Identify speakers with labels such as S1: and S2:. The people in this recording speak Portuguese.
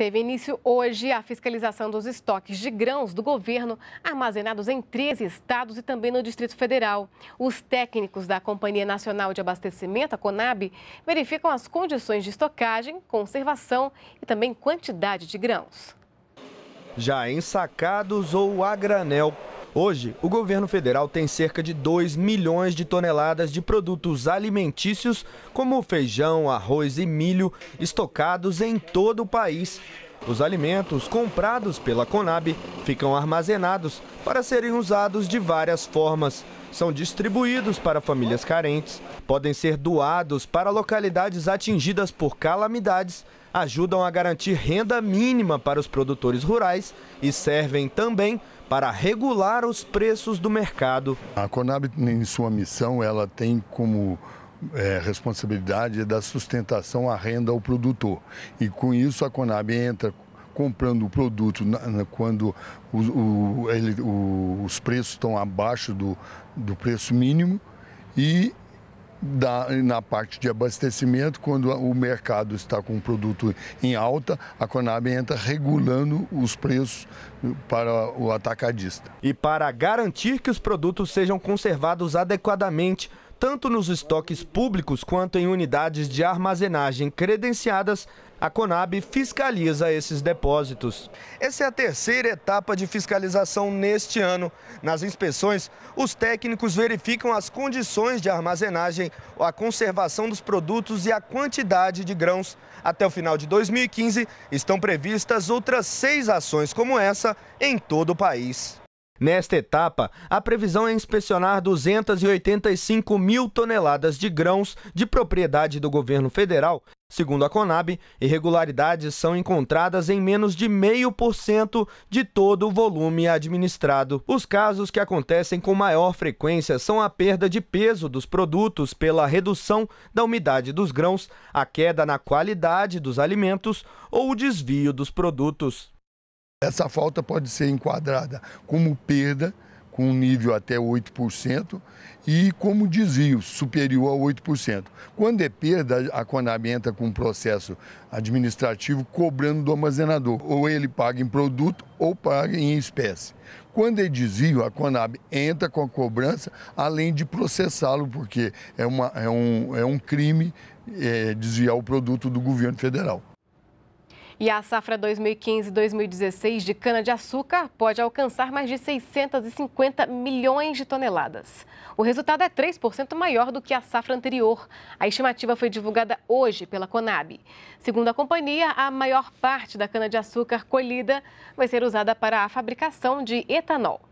S1: Teve início hoje a fiscalização dos estoques de grãos do governo armazenados em 13 estados e também no Distrito Federal. Os técnicos da Companhia Nacional de Abastecimento, a Conab, verificam as condições de estocagem, conservação e também quantidade de grãos.
S2: Já ensacados ou a granel, Hoje, o governo federal tem cerca de 2 milhões de toneladas de produtos alimentícios, como feijão, arroz e milho, estocados em todo o país. Os alimentos comprados pela Conab ficam armazenados para serem usados de várias formas. São distribuídos para famílias carentes, podem ser doados para localidades atingidas por calamidades, ajudam a garantir renda mínima para os produtores rurais e servem também para regular
S3: os preços do mercado. A Conab, em sua missão, ela tem como é, responsabilidade é da sustentação à renda ao produtor. E com isso a Conab entra comprando o produto na, na, quando o, o, ele, o, os preços estão abaixo do, do preço mínimo e da, na parte de abastecimento, quando o mercado está com o produto em alta, a Conab entra regulando os preços para o atacadista. E para
S2: garantir que os produtos sejam conservados adequadamente, tanto nos estoques públicos quanto em unidades de armazenagem credenciadas, a Conab fiscaliza esses depósitos. Essa é a terceira etapa de fiscalização neste ano. Nas inspeções, os técnicos verificam as condições de armazenagem, a conservação dos produtos e a quantidade de grãos. Até o final de 2015, estão previstas outras seis ações como essa em todo o país. Nesta etapa, a previsão é inspecionar 285 mil toneladas de grãos de propriedade do governo federal. Segundo a Conab, irregularidades são encontradas em menos de 0,5% de todo o volume administrado. Os casos que acontecem com maior frequência são a perda de peso dos produtos pela redução da umidade dos grãos, a queda na qualidade dos alimentos ou o desvio
S3: dos produtos. Essa falta pode ser enquadrada como perda, com um nível até 8%, e como desvio, superior a 8%. Quando é perda, a Conab entra com um processo administrativo cobrando do armazenador. Ou ele paga em produto ou paga em espécie. Quando é desvio, a Conab entra com a cobrança, além de processá-lo, porque é, uma, é, um, é um crime é, desviar o produto do governo federal.
S1: E a safra 2015-2016 de cana-de-açúcar pode alcançar mais de 650 milhões de toneladas. O resultado é 3% maior do que a safra anterior. A estimativa foi divulgada hoje pela Conab. Segundo a companhia, a maior parte da cana-de-açúcar colhida vai ser usada para a fabricação de etanol.